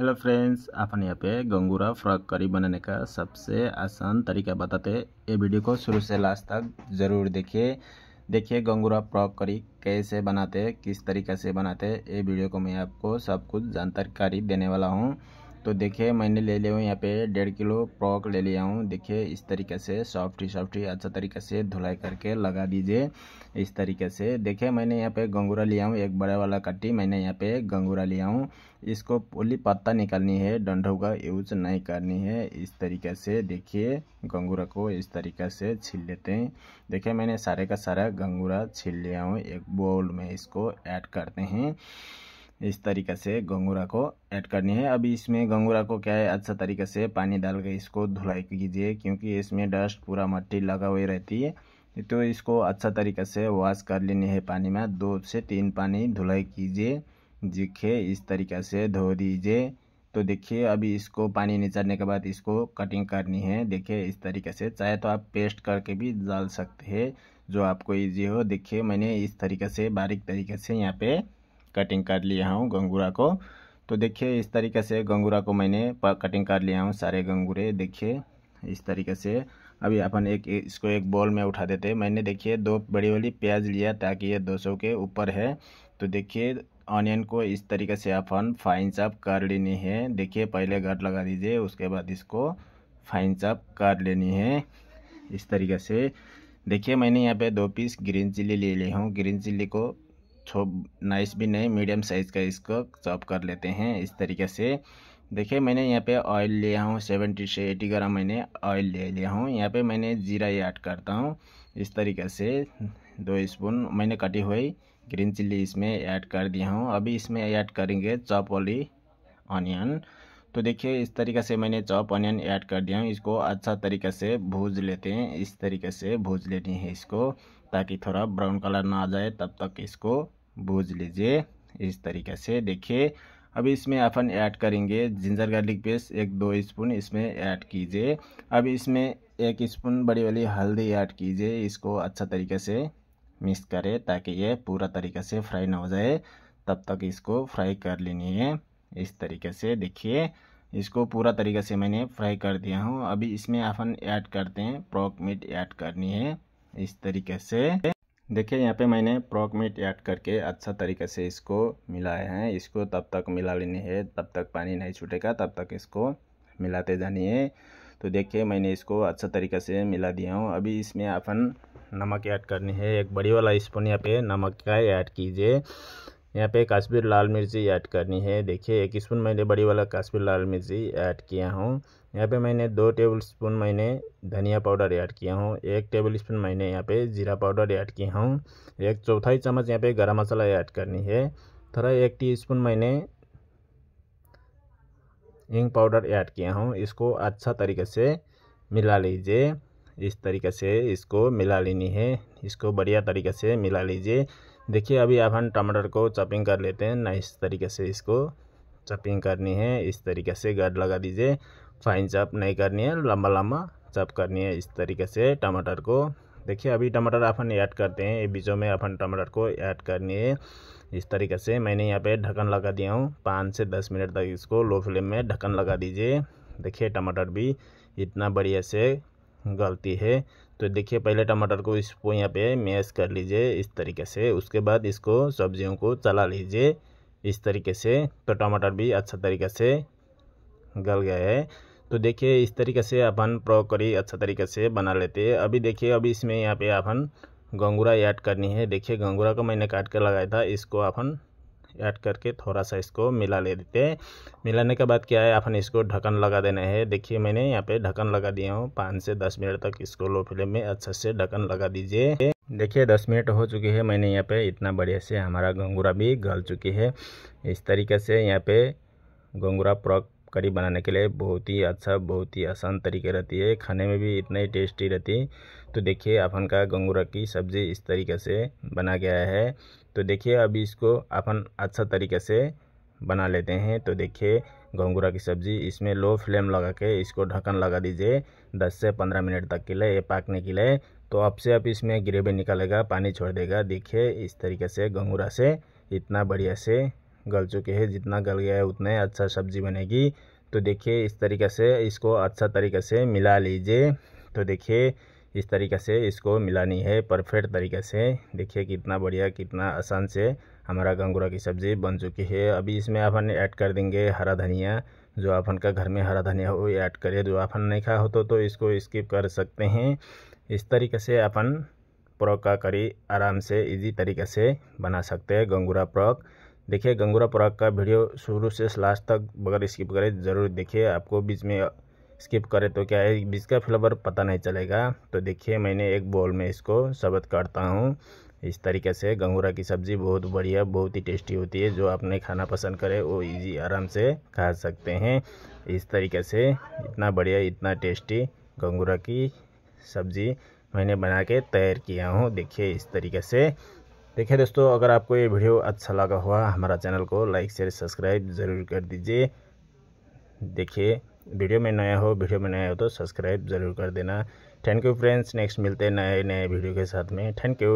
hello friends अपन यहाँ पे गंगूरा frock करी बनाने का सबसे आसान तरीका बताते ये वीडियो को शुरू से लास्ट तक ज़रूर देखिए देखिए गंगूरा फ्रॉक करी कैसे बनाते किस तरीका से बनाते ये वीडियो को मैं आपको सब कुछ जानकारी देने वाला हूँ तो देखिए मैंने ले लिया हूँ यहाँ पे डेढ़ किलो प्रॉक ले लिया हूँ देखिए इस तरीके से सॉफ्टी सॉफ्टी अच्छा तरीके से धुलाई करके लगा दीजिए इस तरीके से देखिए मैंने यहाँ पे गंगूरा लिया हूँ एक बड़ा वाला कट्टी मैंने यहाँ पे गंगूरा लिया हूँ इसको पूरी पत्ता निकालनी है डंडों का यूज नहीं करनी है इस तरीके से देखिए गंगूरा को इस तरीके से छील लेते हैं देखिए मैंने सारे का सारा गंगूरा छील लिया हूँ एक बोल में इसको ऐड करते हैं इस तरीके से गंगूरा को ऐड करनी है अभी इसमें गंगूरा को क्या है अच्छा तरीके से पानी डाल के इसको धुलाई कीजिए क्योंकि इसमें डस्ट पूरा मट्टी लगा हुई रहती है तो इसको अच्छा तरीके से वॉश कर लेनी है पानी में दो से तीन पानी धुलाई कीजिए जिखे इस तरीके से धो दीजिए तो देखिए अभी इसको पानी निचारने के बाद इसको कटिंग करनी है देखिए इस तरीके से चाहे तो आप पेस्ट करके भी डाल सकते हैं जो आपको इजी हो देखिए मैंने इस तरीके से बारीक तरीके से यहाँ पे कटिंग कर लिया हूँ गंगूरा को तो देखिए इस तरीके से गंगूरा को मैंने कटिंग कर लिया हूँ सारे गंगूरे देखिए इस तरीके से अभी अपन एक इसको एक बॉल में उठा देते मैंने देखिए दो बड़ी वाली प्याज लिया ताकि ये 200 के ऊपर है तो देखिए ऑनियन को इस तरीके से अपन फाइन साफ कर लेनी है देखिए पहले घट लगा दीजिए उसके बाद इसको फाइन साफ कर लेनी है इस तरीके से देखिए मैंने यहाँ पे दो पीस ग्रीन चिल्ली ले ली हूँ ग्रीन चिल्ली को छो नाइस भी नहीं मीडियम साइज़ का इसको चॉप कर लेते हैं इस तरीके से देखिए मैंने यहाँ पे ऑयल लिया हूँ सेवेंटी से एटी ग्राम मैंने ऑयल ले लिया हूँ यहाँ पे मैंने जीरा ऐड करता हूँ इस तरीके से दो स्पून मैंने कटी हुई ग्रीन चिल्ली इसमें ऐड कर दिया हूँ अभी इसमें ऐड करेंगे चॉप वाली ऑनियन तो देखिए इस तरीके से मैंने चॉप ऑनियन ऐड कर दिया हूँ इसको अच्छा तरीके से भूज लेते हैं इस तरीके से भूज लेनी है इसको ताकि थोड़ा ब्राउन कलर ना आ जाए तब तक इसको भूज लीजिए इस तरीके से देखिए अब इसमें अपन ऐड करेंगे जिंजर गार्लिक पेस्ट एक दो स्पून इसमें ऐड कीजिए अब इसमें एक स्पून बड़ी वाली हल्दी ऐड कीजिए इसको अच्छा तरीके से मिक्स करें ताकि ये पूरा तरीके से फ्राई ना हो जाए तब तक इसको फ्राई कर लेनी है इस तरीके से देखिए इसको पूरा तरीके से मैंने फ्राई कर दिया हूँ अभी इसमें अपन ऐड करते हैं प्रॉक मीट ऐड करनी है इस तरीके से देखिए यहाँ पे मैंने प्रॉक मीट ऐड करके अच्छा तरीके से इसको मिलाया है इसको तब तक मिला लेनी है तब तक पानी नहीं छूटेगा तब तक इसको मिलाते जानिए तो देखिए मैंने इसको अच्छा तरीके से मिला दिया हूँ अभी इसमें अपन नमक ऐड करनी है एक बड़ी वाला स्पून यहाँ पे नमक का ऐड कीजिए यहाँ पे कश्मीर लाल मिर्ची ऐड करनी है देखिए एक स्पून मैंने बड़ी वाला कश्मीर लाल मिर्ची ऐड किया हूँ यहाँ पे मैंने दो टेबल स्पून मैंने धनिया पाउडर ऐड किया हूँ एक टेबल स्पून मैंने यहाँ पे जीरा पाउडर ऐड किया हूँ एक चौथाई चम्मच यहाँ पे गरम मसाला ऐड करनी है थोड़ा एक टी स्पून मैंने हिंग पाउडर ऐड किया हूँ इसको अच्छा तरीके से मिला लीजिए इस तरीके से इसको मिला लेनी है इसको बढ़िया तरीके से मिला लीजिए देखिए अभी अब हम टमाटर को चॉपिंग कर लेते हैं ना इस तरीके से इसको चॉपिंग करनी है इस तरीके से गड लगा दीजिए फाइन चाप नहीं करनी है लंबा लंबा चाप करनी है इस तरीके से टमाटर को देखिए अभी टमाटर अपन ऐड करते हैं ये बीजों में अपन टमाटर को ऐड करनी है इस तरीके से मैंने यहाँ पे ढक्कन लगा दिया हूँ पाँच से दस मिनट तक इसको लो फ्लेम में ढक्कन लगा दीजिए देखिए टमाटर भी इतना बढ़िया से गलती है तो देखिए पहले टमाटर को इसको यहाँ पे मैश कर लीजिए इस तरीके से उसके बाद इसको सब्जियों को चला लीजिए इस तरीके से तो टमाटर भी अच्छा तरीके से गल गया है तो देखिए इस तरीके से अपन प्रयोग करी अच्छा तरीके से बना लेते हैं अभी देखिए अभी इसमें यहाँ पे अपन गंगूरा ऐड करनी है देखिए गंगूरा को मैंने काट कर लगाया था इसको अपन ऐड करके थोड़ा सा इसको मिला ले देते हैं मिलाने के बाद क्या है अपन इसको ढक्कन लगा देना है देखिए मैंने यहाँ पे ढक्कन लगा दिया हूँ पाँच से दस मिनट तक इसको लो फ्लेम में अच्छे से ढक्कन लगा दीजिए देखिए दस मिनट हो चुकी है मैंने यहाँ पे इतना बढ़िया से हमारा गंगूरा भी गल चुकी है इस तरीके से यहाँ पे गंगूरा प्रॉक करी बनाने के लिए बहुत ही अच्छा बहुत ही आसान तरीके रहती है खाने में भी इतना ही टेस्टी रहती है तो देखिए अपन का गंगूरा की सब्ज़ी इस तरीके से बना गया है तो देखिए अभी इसको अपन अच्छा तरीके से बना लेते हैं तो देखिए गंगूरा की सब्ज़ी इसमें लो फ्लेम लगा के इसको ढक्कन लगा दीजिए दस से पंद्रह मिनट तक के लिए ये पाकने के लिए तो अब से अब इसमें ग्रेवी निकालेगा पानी छोड़ देगा देखिए इस तरीके से गंगूरा से इतना बढ़िया से गल चुके हैं जितना गल गया है उतने अच्छा सब्ज़ी बनेगी तो देखिए इस तरीके से इसको अच्छा तरीके से मिला लीजिए तो देखिए इस तरीके से इसको मिलानी है परफेक्ट तरीके से देखिए कितना बढ़िया कितना आसान से हमारा गंगूरा की सब्ज़ी बन चुकी है अभी इसमें अपन ऐड कर देंगे हरा धनिया जो अपन का घर में हरा धनिया हो ऐड करें जो अपन नहीं खा हो तो, तो इसको स्किप कर सकते हैं इस तरीके से अपन प्रॉक का करी आराम से इजी तरीके से बना सकते हैं गंगूरा प्रॉक देखिए गंगूरा पराग का वीडियो शुरू से लास्ट तक अगर स्किप करें ज़रूर देखिए आपको बीच में स्किप करें तो क्या है बीच का फ्लेवर पता नहीं चलेगा तो देखिए मैंने एक बॉल में इसको शबत काटता हूँ इस तरीके से गंगूरा की सब्ज़ी बहुत बढ़िया बहुत ही टेस्टी होती है जो आपने खाना पसंद करे वो इजी आराम से खा सकते हैं इस तरीके से इतना बढ़िया इतना टेस्टी गंगूरा की सब्ज़ी मैंने बना के तैयार किया हूँ देखिए इस तरीके से देखिए दोस्तों अगर आपको ये वीडियो अच्छा लगा हुआ हमारा चैनल को लाइक शेयर सब्सक्राइब ज़रूर कर दीजिए देखिए वीडियो में नया हो वीडियो में नया हो तो सब्सक्राइब ज़रूर कर देना थैंक यू फ्रेंड्स नेक्स्ट मिलते हैं नए नए वीडियो के साथ में थैंक यू